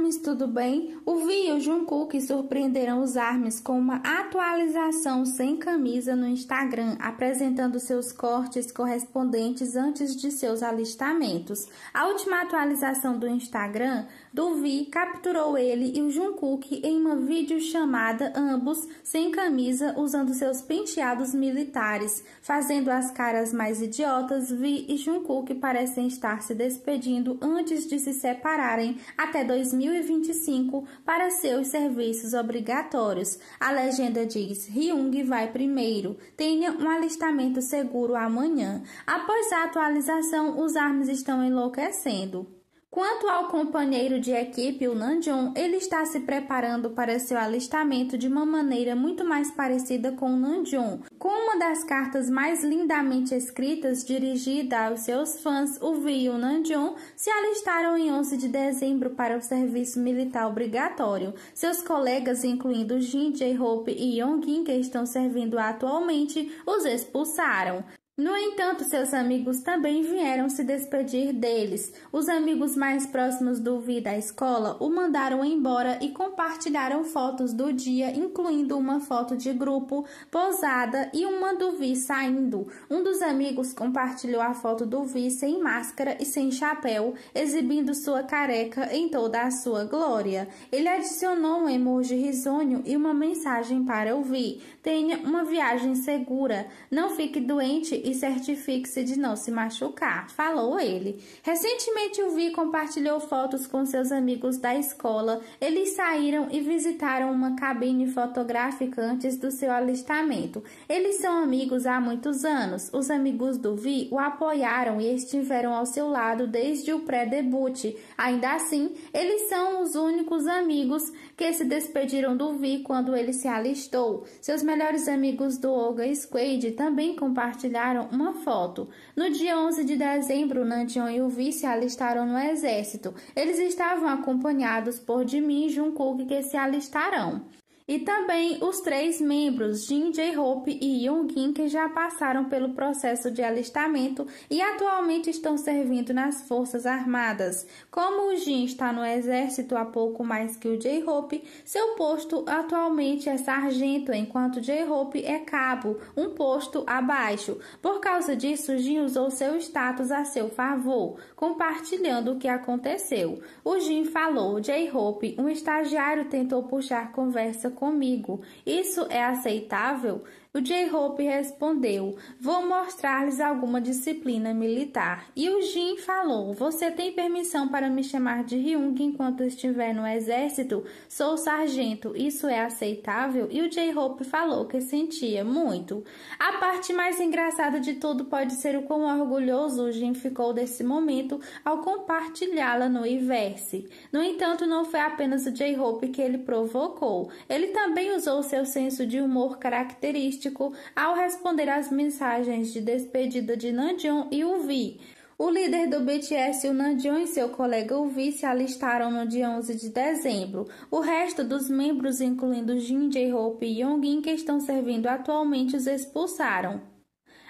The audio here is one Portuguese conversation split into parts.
ARMS, tudo bem? O Vi e o Jungkook surpreenderão os armes com uma atualização sem camisa no Instagram, apresentando seus cortes correspondentes antes de seus alistamentos. A última atualização do Instagram do Vi capturou ele e o Jungkook em uma videochamada, ambos sem camisa, usando seus penteados militares. Fazendo as caras mais idiotas, Vi e Jungkook parecem estar se despedindo antes de se separarem até 2020. 2025 para seus serviços obrigatórios. A legenda diz: Ryung vai primeiro, tenha um alistamento seguro amanhã. Após a atualização, os armas estão enlouquecendo. Quanto ao companheiro de equipe, o Nanjon, ele está se preparando para seu alistamento de uma maneira muito mais parecida com o Nanjon, Com uma das cartas mais lindamente escritas dirigida aos seus fãs, o Vi e o Nanjon, se alistaram em 11 de dezembro para o serviço militar obrigatório. Seus colegas, incluindo Jin, J-Hope e Yongjin, que estão servindo atualmente, os expulsaram. No entanto, seus amigos também vieram se despedir deles. Os amigos mais próximos do Vi da escola o mandaram embora e compartilharam fotos do dia, incluindo uma foto de grupo, posada e uma do Vi saindo. Um dos amigos compartilhou a foto do Vi sem máscara e sem chapéu, exibindo sua careca em toda a sua glória. Ele adicionou um emoji risonho e uma mensagem para o Vi: Tenha uma viagem segura, não fique doente e e certifique-se de não se machucar, falou ele. Recentemente o Vi compartilhou fotos com seus amigos da escola. Eles saíram e visitaram uma cabine fotográfica antes do seu alistamento. Eles são amigos há muitos anos. Os amigos do Vi o apoiaram e estiveram ao seu lado desde o pré-debut. Ainda assim, eles são os únicos amigos que se despediram do Vi quando ele se alistou. Seus melhores amigos do Olga Squade também compartilharam tiraram uma foto. No dia 11 de dezembro, Nantion e o vice alistaram no exército. Eles estavam acompanhados por Jimin e Jungkook que se alistarão e também os três membros, Jin, J-Hope e Youngin, que já passaram pelo processo de alistamento e atualmente estão servindo nas Forças Armadas. Como o Jin está no Exército há pouco mais que o J-Hope, seu posto atualmente é sargento, enquanto J-Hope é cabo, um posto abaixo. Por causa disso, Jin usou seu status a seu favor, compartilhando o que aconteceu. O Jin falou: J-Hope, um estagiário tentou puxar conversa comigo. Isso é aceitável? O J-Hope respondeu: Vou mostrar-lhes alguma disciplina militar. E o Jin falou: Você tem permissão para me chamar de Ryung enquanto estiver no exército? Sou sargento, isso é aceitável? E o J-Hope falou que sentia muito. A parte mais engraçada de tudo pode ser o quão orgulhoso o Jin ficou desse momento ao compartilhá-la no Iverse. No entanto, não foi apenas o J-Hope que ele provocou, ele também usou seu senso de humor característico místico ao responder às mensagens de despedida de Nandion e Uvi, O líder do BTS, o e seu colega Uvi se alistaram no dia 11 de dezembro. O resto dos membros, incluindo Jin, J-Hope e Yongin, que estão servindo atualmente, os expulsaram.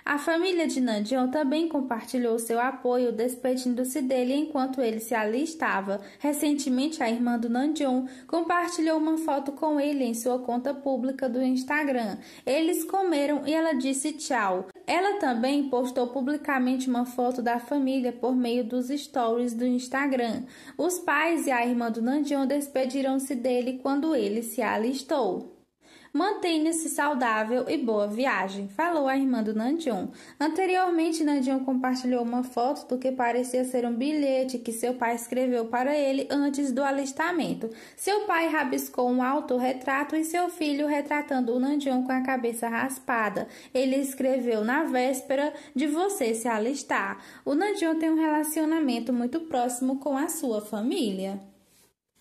A família de Nandion também compartilhou seu apoio, despedindo-se dele enquanto ele se alistava. Recentemente, a irmã do Nandion compartilhou uma foto com ele em sua conta pública do Instagram. Eles comeram e ela disse tchau. Ela também postou publicamente uma foto da família por meio dos stories do Instagram. Os pais e a irmã do Nandion despediram-se dele quando ele se alistou. Mantenha-se saudável e boa viagem, falou a irmã do Nandion. Anteriormente, Nandion compartilhou uma foto do que parecia ser um bilhete que seu pai escreveu para ele antes do alistamento. Seu pai rabiscou um autorretrato e seu filho retratando o Nandion com a cabeça raspada. Ele escreveu na véspera de você se alistar. O Nandion tem um relacionamento muito próximo com a sua família.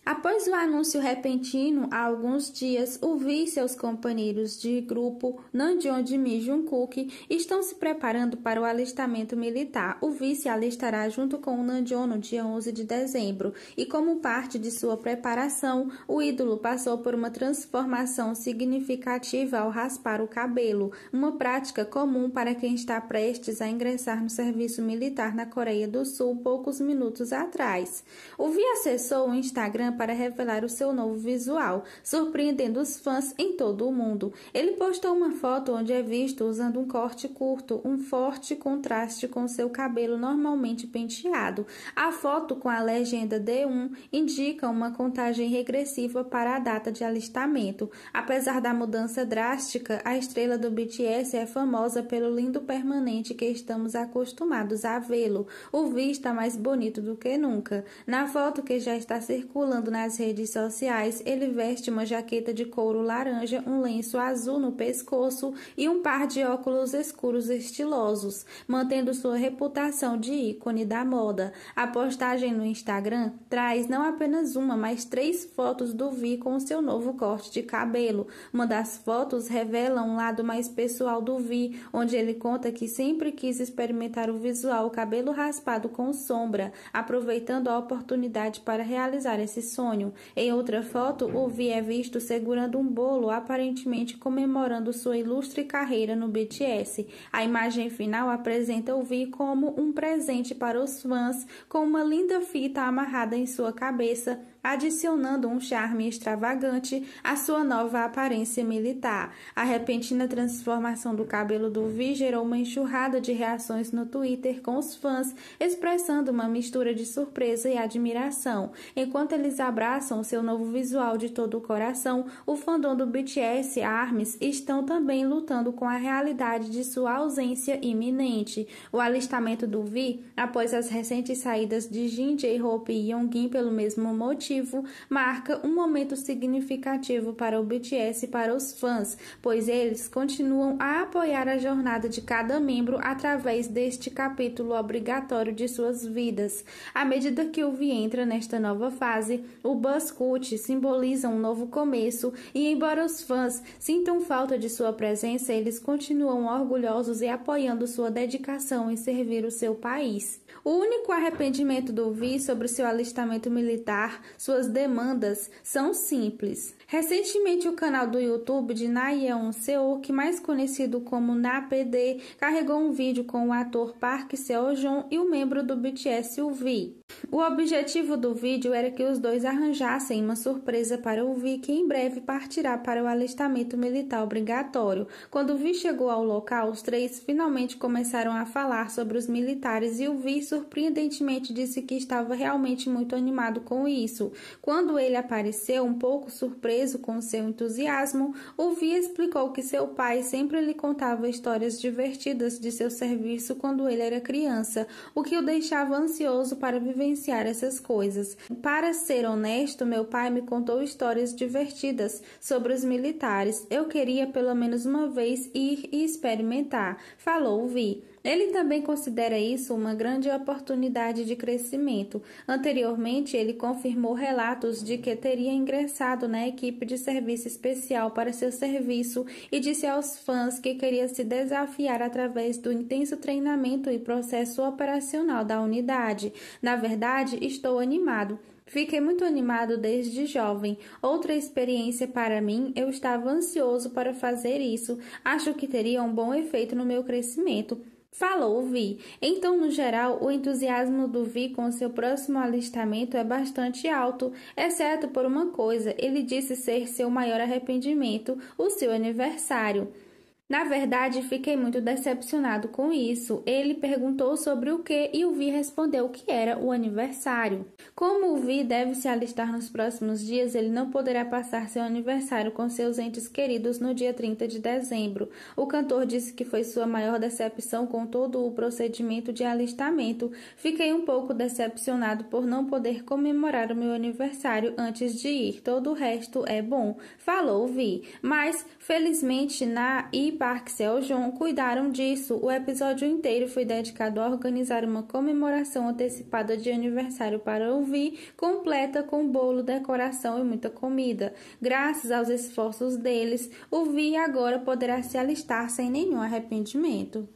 Após o anúncio repentino, há alguns dias, o Vi e seus companheiros de grupo, Nandion de Mi Jungkook, estão se preparando para o alistamento militar. O Vi se alistará junto com o Nandion no dia 11 de dezembro, e como parte de sua preparação, o ídolo passou por uma transformação significativa ao raspar o cabelo, uma prática comum para quem está prestes a ingressar no serviço militar na Coreia do Sul poucos minutos atrás. O Vi acessou o Instagram Instagram para revelar o seu novo visual, surpreendendo os fãs em todo o mundo. Ele postou uma foto onde é visto usando um corte curto, um forte contraste com seu cabelo normalmente penteado. A foto com a legenda D1 indica uma contagem regressiva para a data de alistamento. Apesar da mudança drástica, a estrela do BTS é famosa pelo lindo permanente que estamos acostumados a vê-lo. O visto mais bonito do que nunca. Na foto que já está circulando, postando nas redes sociais, ele veste uma jaqueta de couro laranja, um lenço azul no pescoço e um par de óculos escuros estilosos, mantendo sua reputação de ícone da moda. A postagem no Instagram traz não apenas uma, mas três fotos do Vi com seu novo corte de cabelo. Uma das fotos revela um lado mais pessoal do Vi, onde ele conta que sempre quis experimentar o visual cabelo raspado com sombra, aproveitando a oportunidade para realizar esse sonho. Em outra foto, o Vi é visto segurando um bolo, aparentemente comemorando sua ilustre carreira no BTS. A imagem final apresenta o Vi como um presente para os fãs, com uma linda fita amarrada em sua cabeça adicionando um charme extravagante à sua nova aparência militar. A repentina transformação do cabelo do Vi gerou uma enxurrada de reações no Twitter com os fãs, expressando uma mistura de surpresa e admiração. Enquanto eles abraçam seu novo visual de todo o coração, o fandom do BTS armes estão também lutando com a realidade de sua ausência iminente. O alistamento do Vi, após as recentes saídas de Jin J-Hope e Yongjin pelo mesmo motivo, marca um momento significativo para o BTS e para os fãs, pois eles continuam a apoiar a jornada de cada membro através deste capítulo obrigatório de suas vidas. À medida que o V entra nesta nova fase, o Buzzcut simboliza um novo começo e, embora os fãs sintam falta de sua presença, eles continuam orgulhosos e apoiando sua dedicação em servir o seu país. O único arrependimento do Vi sobre seu alistamento militar suas demandas são simples. Recentemente, o canal do YouTube de Nayeon Seok, que mais conhecido como NaPD, carregou um vídeo com o ator Park Seo Joon e o membro do BTS, o V. O objetivo do vídeo era que os dois arranjassem uma surpresa para o Vi, que em breve partirá para o alistamento militar obrigatório. Quando o Vi chegou ao local, os três finalmente começaram a falar sobre os militares e o Vi surpreendentemente disse que estava realmente muito animado com isso. Quando ele apareceu, um pouco surpreso com seu entusiasmo, o Vi explicou que seu pai sempre lhe contava histórias divertidas de seu serviço quando ele era criança, o que o deixava ansioso para viver vivenciar essas coisas. Para ser honesto, meu pai me contou histórias divertidas sobre os militares. Eu queria pelo menos uma vez ir e experimentar, falou Vi. Ele também considera isso uma grande oportunidade de crescimento. Anteriormente, ele confirmou relatos de que teria ingressado na equipe de serviço especial para seu serviço e disse aos fãs que queria se desafiar através do intenso treinamento e processo operacional da unidade. Na verdade, estou animado. Fiquei muito animado desde jovem. Outra experiência para mim, eu estava ansioso para fazer isso. Acho que teria um bom efeito no meu crescimento. Falou, Vi. Então, no geral, o entusiasmo do Vi com o seu próximo alistamento é bastante alto, exceto por uma coisa: ele disse ser seu maior arrependimento, o seu aniversário. Na verdade, fiquei muito decepcionado com isso. Ele perguntou sobre o que e o Vi respondeu que era o aniversário. Como o Vi deve se alistar nos próximos dias, ele não poderá passar seu aniversário com seus entes queridos no dia 30 de dezembro. O cantor disse que foi sua maior decepção com todo o procedimento de alistamento. Fiquei um pouco decepcionado por não poder comemorar o meu aniversário antes de ir. Todo o resto é bom, falou Vi. Mas, felizmente, na IP Park Seo-joon cuidaram disso, o episódio inteiro foi dedicado a organizar uma comemoração antecipada de aniversário para ouvir, completa com bolo, decoração e muita comida. Graças aos esforços deles, o Vi agora poderá se alistar sem nenhum arrependimento.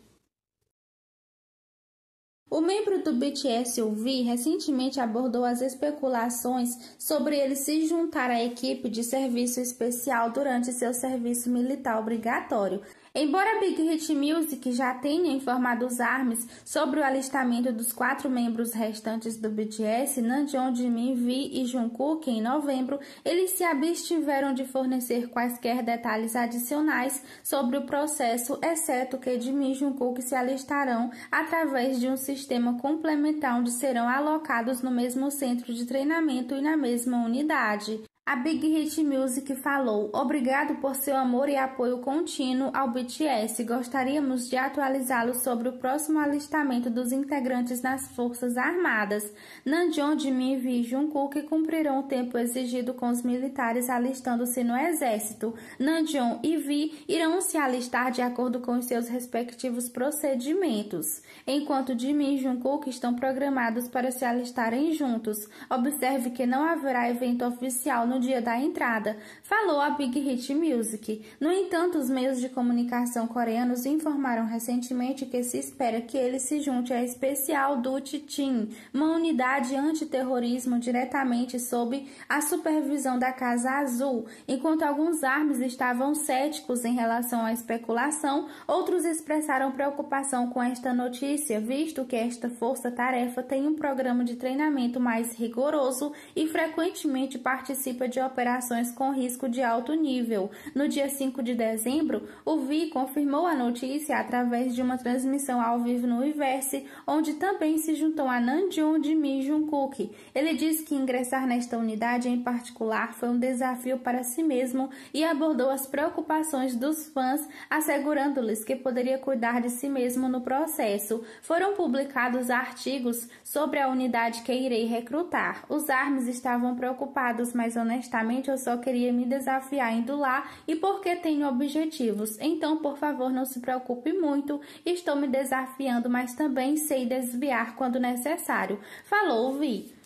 O membro do BTS, V recentemente abordou as especulações sobre ele se juntar à equipe de serviço especial durante seu serviço militar obrigatório. Embora Big Hit Music já tenha informado os ARMYs sobre o alistamento dos quatro membros restantes do BTS, Namjoon, Jimin, V e Jungkook, em novembro, eles se abstiveram de fornecer quaisquer detalhes adicionais sobre o processo, exceto que Jimin e Jungkook se alistarão através de um sistema sistema complementar onde serão alocados no mesmo centro de treinamento e na mesma unidade. A Big Hit Music falou: Obrigado por seu amor e apoio contínuo ao BTS. Gostaríamos de atualizá-lo sobre o próximo alistamento dos integrantes nas Forças Armadas. Namjoon, Jimin e Jungkook cumprirão o tempo exigido com os militares alistando-se no Exército. Namjoon e Vi irão se alistar de acordo com os seus respectivos procedimentos, enquanto Jimin e Jungkook estão programados para se alistarem juntos. Observe que não haverá evento oficial no no dia da entrada, falou a Big Hit Music. No entanto, os meios de comunicação coreanos informaram recentemente que se espera que ele se junte à especial do Team, uma unidade antiterrorismo diretamente sob a supervisão da Casa Azul. Enquanto alguns armes estavam céticos em relação à especulação, outros expressaram preocupação com esta notícia, visto que esta força-tarefa tem um programa de treinamento mais rigoroso e frequentemente participa participa de operações com risco de alto nível. No dia 5 de dezembro, o VI confirmou a notícia através de uma transmissão ao vivo no Iverse, onde também se juntou a Nanjun de Min Jungkook. Ele disse que ingressar nesta unidade em particular foi um desafio para si mesmo e abordou as preocupações dos fãs, assegurando-lhes que poderia cuidar de si mesmo no processo. Foram publicados artigos sobre a unidade que irei recrutar. Os armes estavam preocupados, mas honestamente honestamente eu só queria me desafiar indo lá e porque tenho objetivos. Então, por favor, não se preocupe muito, estou me desafiando, mas também sei desviar quando necessário. Falou, Vi!